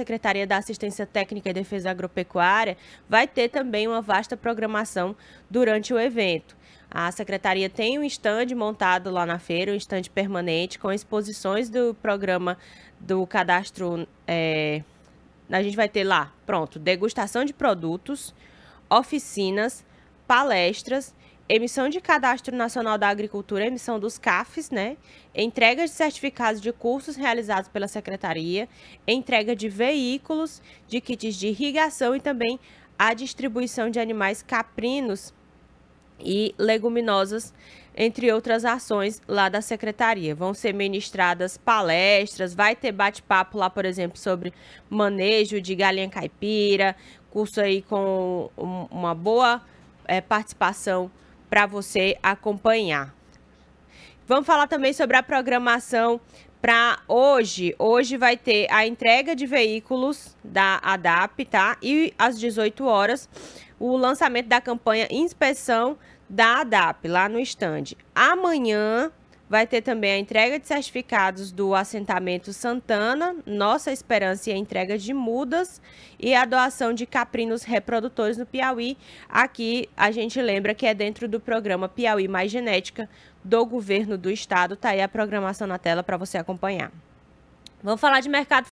Secretaria da Assistência Técnica e Defesa Agropecuária vai ter também uma vasta programação durante o evento. A secretaria tem um estande montado lá na feira, um estande permanente, com exposições do programa do cadastro. É... A gente vai ter lá, pronto, degustação de produtos, oficinas, palestras emissão de cadastro nacional da agricultura, emissão dos CAFs, né? Entrega de certificados de cursos realizados pela secretaria, entrega de veículos, de kits de irrigação e também a distribuição de animais caprinos e leguminosas, entre outras ações lá da secretaria. Vão ser ministradas palestras, vai ter bate-papo lá, por exemplo, sobre manejo de galinha caipira, curso aí com uma boa é, participação para você acompanhar. Vamos falar também sobre a programação para hoje. Hoje vai ter a entrega de veículos da ADAP, tá? E às 18 horas, o lançamento da campanha Inspeção da ADAP, lá no estande. Amanhã, Vai ter também a entrega de certificados do assentamento Santana, Nossa Esperança e a entrega de mudas e a doação de caprinos reprodutores no Piauí. Aqui a gente lembra que é dentro do programa Piauí Mais Genética do governo do estado. Tá aí a programação na tela para você acompanhar. Vamos falar de mercado